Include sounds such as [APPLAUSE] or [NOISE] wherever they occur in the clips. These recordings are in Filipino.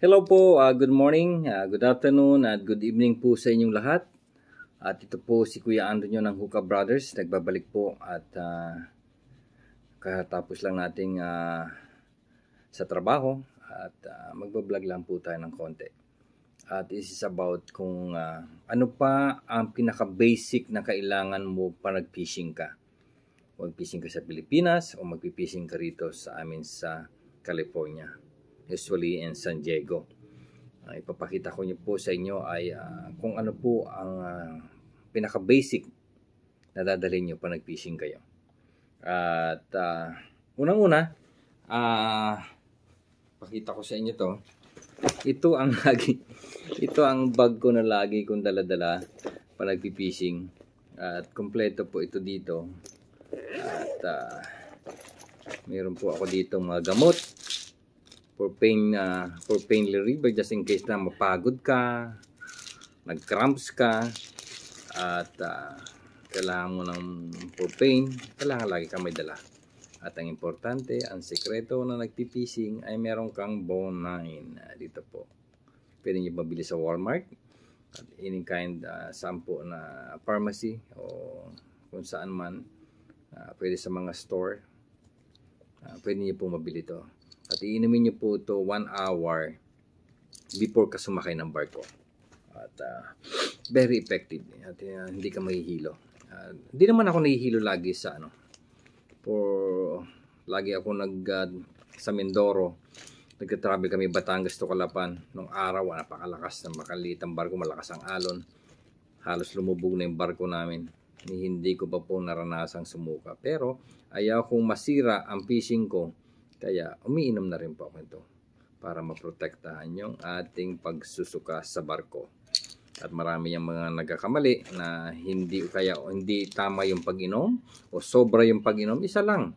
Hello po, uh, good morning, uh, good afternoon at good evening po sa inyong lahat. At ito po si Kuya Antonio ng Hookah Brothers, nagbabalik po at uh, ah, katapos lang nating uh, sa trabaho at uh, magbablog lang po tayo ng konti. At this is about kung uh, ano pa ang pinaka-basic na kailangan mo para nag-fishing ka. Mag-fishing ka sa Pilipinas o mag-fishing ka rito sa amin sa California usually in San Diego. Uh, ipapakita ko niyo po sa inyo ay uh, kung ano po ang uh, pinaka-basic na dadalhin niyo pa nag-fishing kayo. At uh, unang-una, uh, pakita ko sa inyo to. Ito ang [LAUGHS] lagi ito ang bag ko na lagi kong dala-dala pa nag fishing At kompleto po ito dito. At uh, meron po ako dito mga gamot for pain uh, for pain reliever just in case na mapagod ka nag-cramps ka at uh, kailangan mo ng for pain kailangan lagi ka may dala at ang importante ang sekreto na nagpipising ay meron kang bone 9 uh, ah, dito po pwede nyo mabili sa Walmart at any kind uh, sampo na pharmacy o kung saan man uh, pwede sa mga store uh, pwede niyo pong mabili to at iinumin niyo po ito 1 hour before ka sumakay ng barko. At uh, very effective. At uh, hindi ka mahihilo. Uh, hindi naman ako nahihilo lagi sa ano. For lagi ako nag uh, sa Mindoro. Nagka-travel kami Batangas to Calapan. Nung araw, napakalakas ng makaliit ang barko, malakas ang alon. Halos lumubog na yung barko namin. hindi ko pa po naranasang sumuka. Pero ayaw kong masira ang fishing ko kaya umiinom na rin po ako ito para maprotektahan yung ating pagsusuka sa barko. At marami yung mga nagkakamali na hindi kaya hindi tama yung pag-inom o sobra yung pag-inom, isa lang.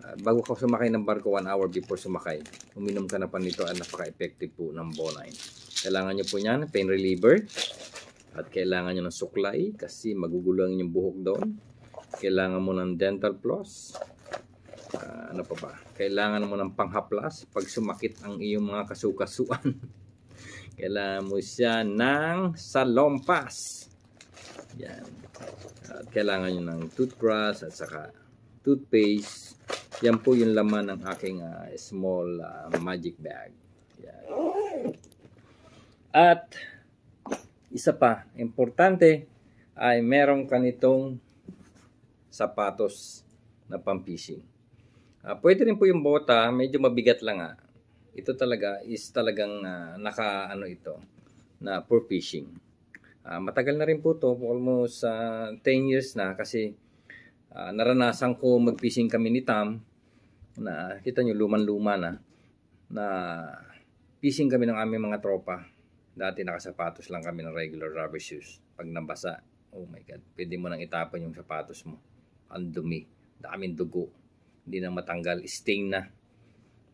Uh, bago ka sumakay ng barko, 1 hour before sumakay, uminom ka na pa nito at napaka-effective po ng bonine. Kailangan nyo po niyan, pain reliever. At kailangan nyo ng suklay kasi magugulang yung buhok doon. Kailangan mo ng dental floss ano pa ba kailangan mo ng panghaplas pag sumakit ang iyong mga kasukasuan [LAUGHS] kailangan mo siya ng salompas yan at kailangan nyo ng toothbrush at saka toothpaste yan po yung laman ng aking uh, small uh, magic bag yan. at isa pa importante ay meron kanitong sapatos na pampishing Uh, pwede rin po yung bota, medyo mabigat lang ah. Ito talaga is talagang uh, naka ano ito na for fishing. Uh, matagal na rin po to, almost uh, 10 years na kasi uh, naranasan ko mag-fishing kami ni Tam na kita nyo luman-luma na na fishing kami ng aming mga tropa. Dati nakasapatos lang kami ng regular rubber shoes. Pag nabasa, oh my God, pwede mo nang itapon yung sapatos mo. Ang dumi, daming dugo hindi na matanggal stain na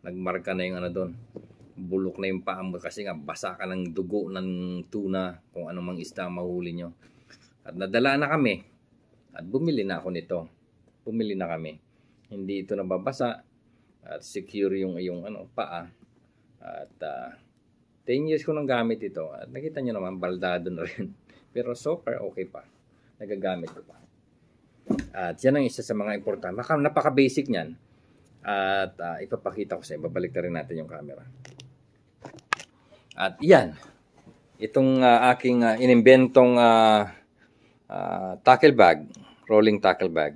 nagmarka na yung ano doon bulok na yung paa mo kasi nga basa ka ng dugo ng tuna kung anong mang isda mahuli nyo at nadala na kami at bumili na ako nito bumili na kami hindi ito nababasa at secure yung yung ano paa at uh, ah, 10 years ko nang gamit ito at nakita nyo naman baldado na rin [LAUGHS] pero so far okay pa nagagamit ko pa at yan ang isa sa mga importante. Napaka-basic niyan. At uh, ipapakita ko sa iyo. Babalik na rin natin yung camera. At yan. Itong uh, aking uh, inimbentong uh, uh, tackle bag. Rolling tackle bag.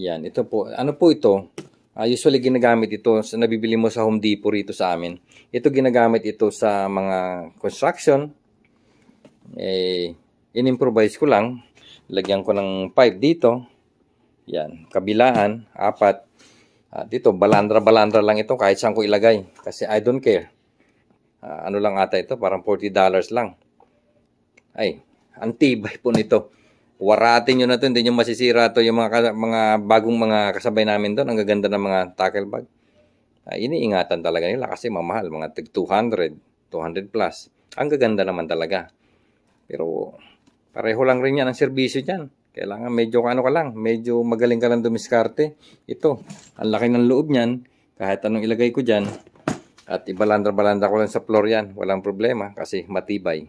Yan. Ito po. Ano po ito? Uh, usually ginagamit ito, sa nabibili mo sa Home Depot rito sa amin. Ito ginagamit ito sa mga construction. Eh, in-improvise ko lang Lagyan ko ng 5 dito. Yan, kabilaan, apat. Uh, dito, balandra-balandra lang ito kahit saan ko ilagay. Kasi I don't care. Uh, ano lang ata ito, parang $40 lang. Ay, ang tibay po nito. Waratin nyo na ito, hindi nyo masisira ito yung mga, mga bagong mga kasabay namin doon. Ang gaganda ng mga tackle bag. Uh, iniingatan talaga nila kasi mamahal, mga tig 200, 200 plus. Ang gaganda naman talaga. Pero Pareho lang rin yan ang serbisyo dyan. Kailangan medyo ano ka lang, medyo magaling ka lang dumiskarte. Ito, ang laki ng loob niyan, kahit anong ilagay ko dyan, at ibalanda-balanda ko lang sa floor yan, walang problema kasi matibay.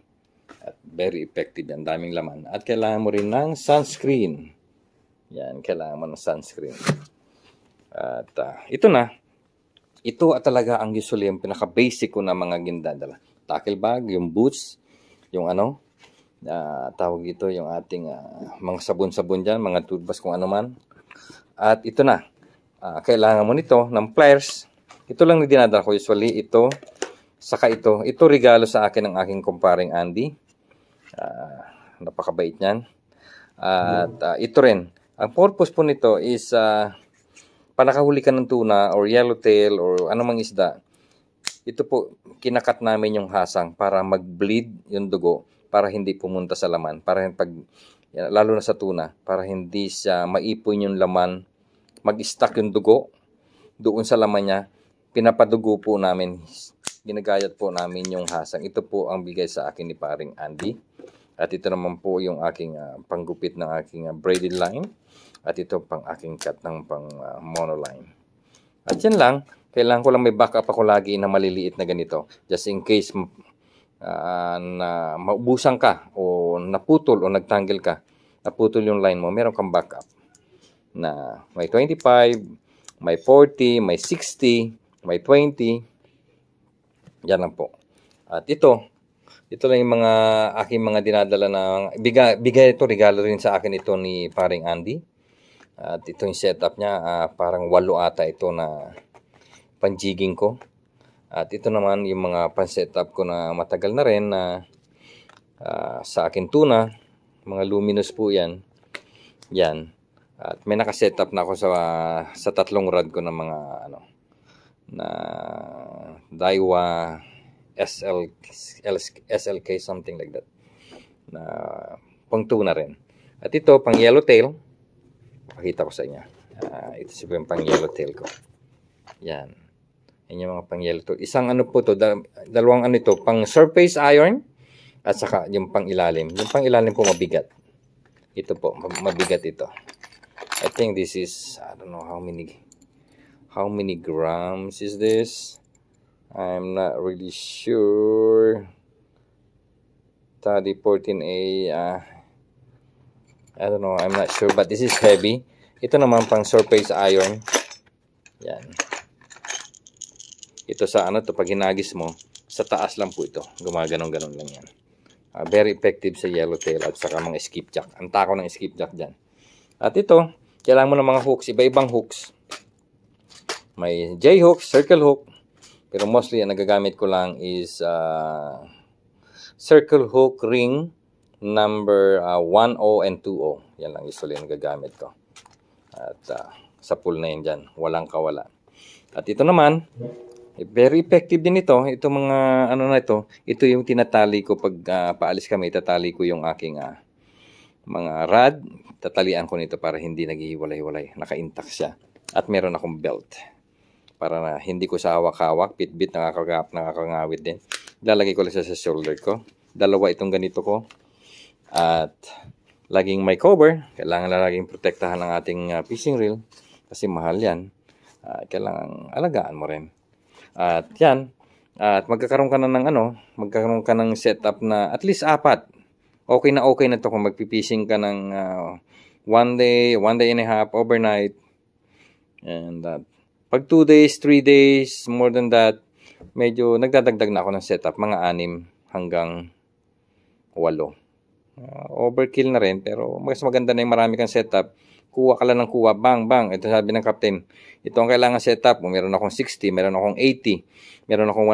At very effective yan, daming laman. At kailangan mo rin ng sunscreen. Yan, kailangan mo ng sunscreen. At uh, ito na, ito talaga ang usually yung pinaka-basic ko na mga gindadala. Tackle bag, yung boots, yung ano, uh, tawag ito yung ating uh, mga sabon-sabon dyan, mga toothbrush kung anuman. At ito na, uh, kailangan mo nito ng pliers. Ito lang na dinadala ko usually, ito, saka ito. Ito regalo sa akin ng aking kumparing Andy. Uh, napakabait niyan. at uh, ito rin, ang purpose po nito is uh, panakahuli ka ng tuna or yellowtail or anumang isda ito po, kinakat namin yung hasang para mag-bleed yung dugo para hindi pumunta sa laman. Para pag, lalo na sa tuna, para hindi siya maipon yung laman, mag-stack yung dugo doon sa laman niya. Pinapadugo po namin, ginagayat po namin yung hasang. Ito po ang bigay sa akin ni paring Andy. At ito naman po yung aking uh, panggupit ng aking uh, braided line. At ito pang aking cut ng pang uh, monoline. At yan lang kailangan ko lang may backup ako lagi na maliliit na ganito. Just in case uh, na maubusan ka o naputol o nagtanggil ka, naputol yung line mo, meron kang backup na may 25, may 40, may 60, may 20. Yan lang po. At ito, ito lang yung mga aking mga dinadala na bigay, bigay ito, regalo rin sa akin ito ni paring Andy. At ito yung setup niya, uh, parang walo ata ito na panjiging ko. At ito naman yung mga pan-setup ko na matagal na rin na uh, sa akin tuna. Mga luminous po yan. Yan. At may nakasetup na ako sa, sa tatlong rod ko ng mga ano na Daiwa SL, SLK something like that na pang tuna rin at ito pang yellowtail pakita ko sa inyo uh, ito siguro yung pang yellowtail ko yan yan yung mga pang yellow tool. Isang ano po to, dalawang ano ito, pang surface iron at saka yung pang ilalim. Yung pang ilalim po mabigat. Ito po, mabigat ito. I think this is, I don't know how many, how many grams is this? I'm not really sure. Tadi 14A, uh, ah, I don't know, I'm not sure, but this is heavy. Ito naman pang surface iron. Yan. Ito sa ano to pag hinagis mo, sa taas lang po ito. Gumaganon-ganon lang yan. Uh, very effective sa yellowtail at saka mga skipjack. Ang tako ng skipjack dyan. At ito, kailangan mo ng mga hooks. Iba-ibang hooks. May J hook, circle hook. Pero mostly ang nagagamit ko lang is uh, circle hook ring number uh, ah, 10 and 20. Yan lang usually ang nagagamit ko. At uh, sa pool na yan dyan. Walang kawala. At ito naman, Very effective din ito. Itong mga ano na ito, ito yung tinatali ko pag uh, paalis kami, tatali ko yung aking uh, mga rod. Tatalian ko nito para hindi naghihiwalay-hiwalay. Naka-intact siya. At meron akong belt. Para na hindi ko sa hawak-hawak, pitbit, nakakagap, nakakangawit din. Lalagay ko lang siya sa shoulder ko. Dalawa itong ganito ko. At laging may cover. Kailangan na laging protektahan ang ating uh, fishing reel. Kasi mahal yan. Uh, kailangan alagaan mo rin. At yan, at magkakaroon ka na ng ano, magkakaroon ka ng setup na at least apat. Okay na okay na to kung magpipishing ka ng uh, one day, one day and a half, overnight. And that. Uh, pag two days, three days, more than that, medyo nagdadagdag na ako ng setup. Mga anim hanggang walo. Uh, overkill na rin, pero mas maganda na yung marami kang setup kuha ka lang ng kuha, bang, bang. Ito sabi ng captain, ito ang kailangan set up. Meron akong 60, meron akong 80, meron akong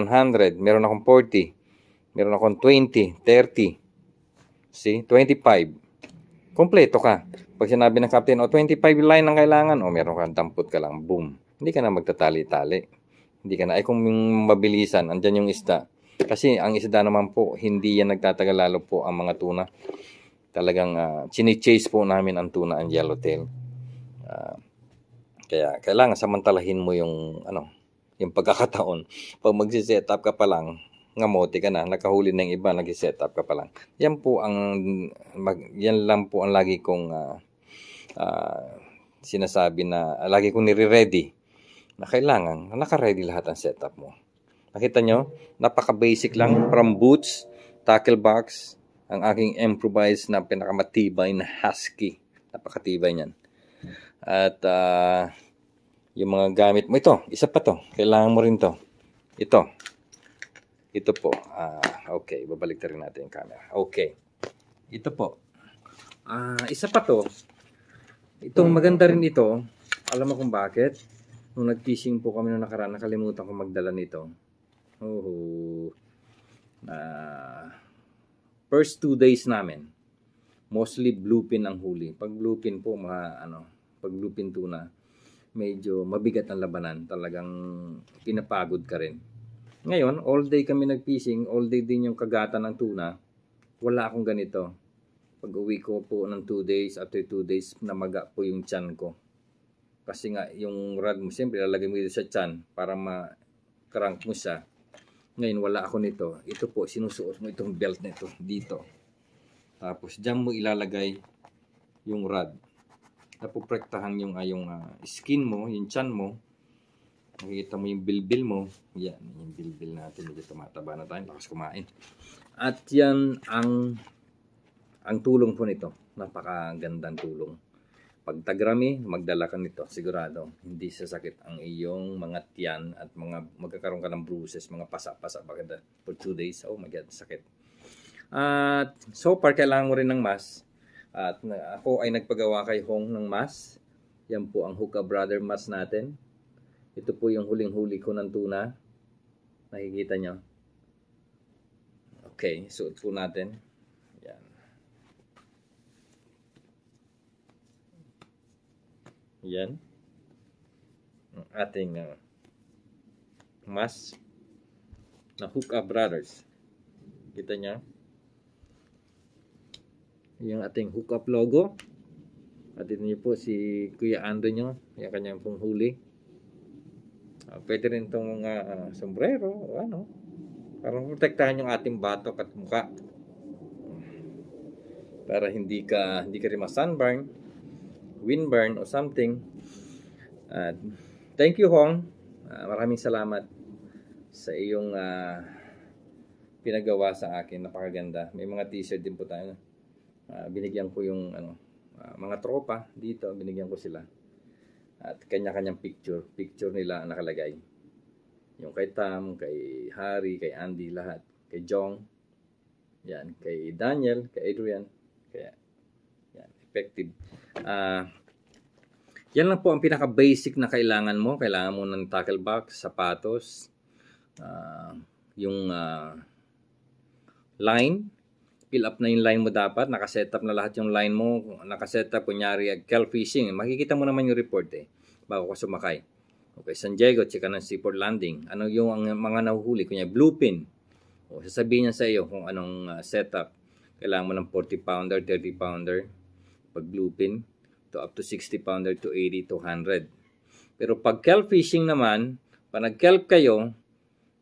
100, meron akong 40, meron akong 20, 30, see, 25. Kompleto ka. Pag sinabi ng captain, o oh, 25 line ang kailangan, o oh, meron ka, dampot ka lang, boom. Hindi ka na magtatali-tali. Hindi ka na, ay kung mabilisan, andyan yung isda. Kasi ang isda naman po, hindi yan nagtatagal lalo po ang mga tuna talagang uh, ah, chine-chase po namin ang tuna and yellowtail. Uh, ah, kaya kailangan samantalahin mo yung ano, yung pagkakataon. Pag magsi-set up ka pa lang, ngamote ka na, nakahuli na yung iba, nag-set up ka pa lang. Yan po ang mag, yan lang po ang lagi kong uh, uh, sinasabi na lagi kong nire-ready na kailangan naka-ready lahat ang setup mo. Nakita nyo? Napaka-basic lang from boots, tackle box, ang aking improvised na pinakamatibay na husky. Napakatibay niyan. At uh, yung mga gamit mo. Ito, isa pa to. Kailangan mo rin to. Ito. Ito po. Uh, okay, babalik rin natin yung camera. Okay. Ito po. Uh, isa pa to. Itong maganda rin ito. Alam mo kung bakit? Nung nag-fishing po kami noong nakaraan, nakalimutan ko magdala nito. Oh. Uh, first two days namin, mostly bluepin ang huli. Pag bluepin po, mga ano, pag bluepin tuna, medyo mabigat ang labanan. Talagang pinapagod ka rin. Ngayon, all day kami nag-fishing, all day din yung kagatan ng tuna. Wala akong ganito. Pag uwi ko po ng 2 days, after 2 days, namaga po yung chan ko. Kasi nga, yung rod mo, siyempre, lalagay mo dito sa chan para ma-crank mo siya ngayon, wala ako nito. Ito po, sinusuot mo itong belt nito dito. Tapos, dyan mo ilalagay yung rod. Napoprektahan yung, uh, yung uh, skin mo, yung chan mo. Nakikita mo yung bilbil mo. Yan, yung bilbil natin. Medyo tumataba na tayo. Lakas kumain. At yan ang ang tulong po nito. Napakagandang tulong. Pagtagrami, magdala ka nito, sigurado. Hindi sasakit ang iyong mga tiyan at mga magkakaroon ka ng bruises, mga pasa-pasa bagada for 2 days. Oh my God, sakit. At so far, kailangan mo rin ng mask. At ako ay nagpagawa kay Hong ng mask. Yan po ang Hookah Brother mask natin. Ito po yung huling-huli ko ng tuna. Nakikita nyo. Okay, suot po natin. Yan. Ang ating uh, mas na Hook Up Brothers. Kita niya? Yung ating Hook Up logo. At ito niyo po si Kuya Ando niyo. Yung kanyang pong huli. Uh, pwede rin itong uh, ah, sombrero ano. Para protektahan yung ating batok at mukha. Para hindi ka hindi ka rin ma-sunburn wind burn or something. Uh, thank you Hong. Uh, maraming salamat sa iyong uh, pinagawa sa akin. Napakaganda. May mga t-shirt din po tayo. Uh, binigyan ko yung ano, uh, mga tropa dito. Binigyan ko sila. At kanya-kanyang picture. Picture nila nakalagay. Yung kay Tam, kay Harry, kay Andy, lahat. Kay Jong. Yan. Kay Daniel, kay Adrian. Kaya effective. Uh, yan lang po ang pinaka-basic na kailangan mo. Kailangan mo ng tackle box, sapatos, uh, yung uh, line. Fill up na yung line mo dapat. Nakasetup na lahat yung line mo. Nakasetup, kunyari, cal fishing. Makikita mo naman yung report eh, bago ko sumakay. Okay, San Diego, tsaka ng seaport landing. Ano yung ang, mga nahuhuli? Kunyari, blue pin. O, sasabihin niya sa iyo kung anong uh, setup. Kailangan mo ng 40 pounder, 30 pounder pag bluefin to up to 60 pounder to 80 to 100. Pero pag kelp fishing naman, pag nag-kelp kayo,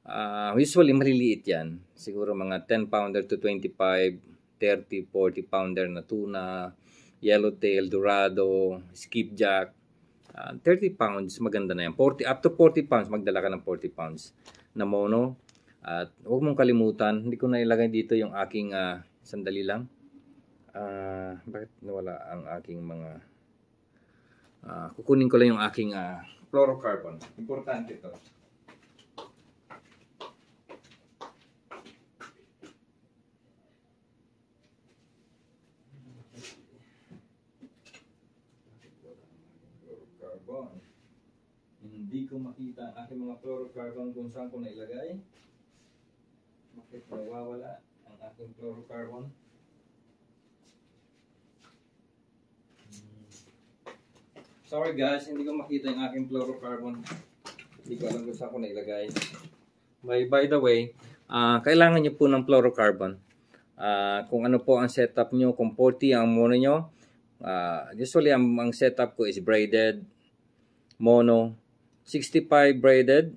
uh, usually maliliit yan. Siguro mga 10 pounder to 25, 30, 40 pounder na tuna, yellowtail, dorado, skipjack. Uh, ah, 30 pounds, maganda na yan. 40, up to 40 pounds, magdala ka ng 40 pounds na mono. At huwag mong kalimutan, hindi ko na ilagay dito yung aking uh, sandali lang uh, bakit nawala ang aking mga uh, kukunin ko lang yung aking uh, fluorocarbon importante to fluorocarbon hindi ko makita ang aking mga fluorocarbon kung saan ko nailagay bakit nawawala ang aking fluorocarbon Sorry guys, hindi ko makita yung aking fluorocarbon. Hindi ko alam kung saan ko nailagay. By, by the way, uh, kailangan nyo po ng fluorocarbon. Uh, kung ano po ang setup nyo, kung 40 ang mono nyo, uh, ah, usually ang, ang setup ko is braided, mono, 65 braided,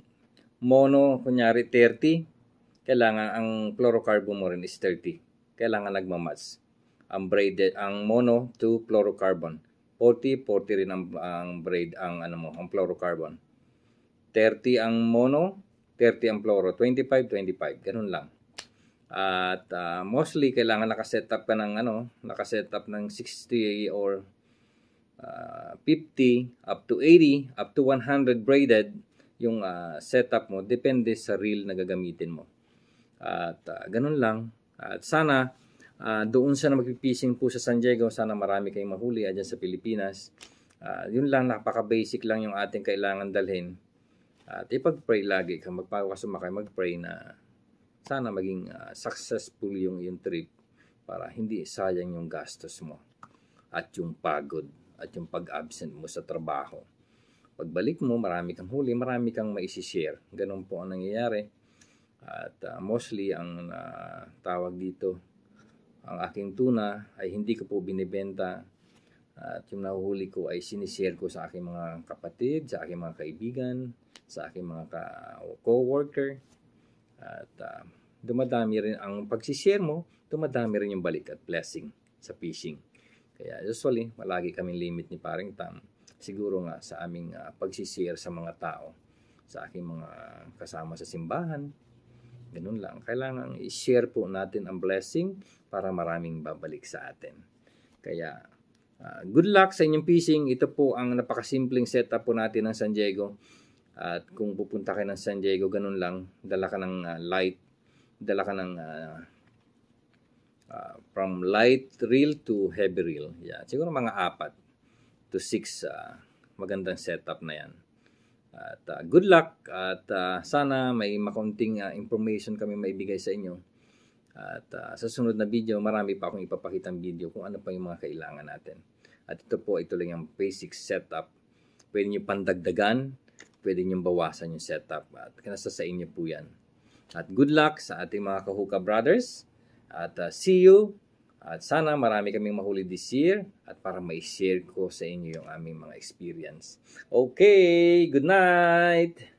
mono, kunyari 30, kailangan ang fluorocarbon mo rin is 30. Kailangan nagmamatch ang braided, ang mono to fluorocarbon. 40, 40 rin ang, ang braid, ang ano mo, ang fluorocarbon. 30 ang mono, 30 ang fluoro, 25, 25, ganun lang. At uh, mostly kailangan naka-set up ka ng ano, naka-set up ng 60 or uh, ah, 50 up to 80 up to 100 braided yung uh, setup mo depende sa reel na gagamitin mo. At uh, ganun lang. At sana Ah, doon sa na magpipising po sa San Diego, sana marami kayong mahuli adyan ah, sa Pilipinas. Uh, yun lang, napaka-basic lang yung ating kailangan dalhin. At ipag-pray lagi kang magpapakasuma kayo, mag-pray na sana maging uh, successful yung yung trip para hindi sayang yung gastos mo at yung pagod at yung pag-absent mo sa trabaho. Pagbalik mo, marami kang huli, marami kang maisishare. Ganun po ang nangyayari. At uh, mostly ang uh, tawag dito, ang aking tuna ay hindi ko po binibenta at yung nahuhuli ko ay sinishare ko sa aking mga kapatid, sa aking mga kaibigan, sa aking mga ka co-worker. At uh, dumadami rin ang pagsishare mo, dumadami rin yung balik at blessing sa fishing. Kaya usually, malagi kaming limit ni paring tam. Siguro nga sa aming uh, pagsishare sa mga tao, sa aking mga kasama sa simbahan, ganun lang. Kailangan i-share po natin ang blessing para maraming babalik sa atin. Kaya uh, good luck sa inyong fishing. Ito po ang napakasimpleng setup po natin ng San Diego. At kung pupunta ka ng San Diego, ganun lang. Dala ka ng uh, light, dala ka ng uh, uh, from light reel to heavy reel. Yeah, siguro mga apat to six uh, magandang setup na yan. At uh, good luck at uh, sana may makunting uh, information kami maibigay sa inyo. At uh, sa sunod na video, marami pa akong ipapakitang video kung ano pa yung mga kailangan natin. At ito po, ito lang yung basic setup. Pwede nyo pandagdagan, pwede nyo bawasan yung setup. At nasa sa inyo po yan. At good luck sa ating mga kahuka brothers. At uh, see you. At sana marami kaming mahuli this year. At para may share ko sa inyo yung aming mga experience. Okay, good night!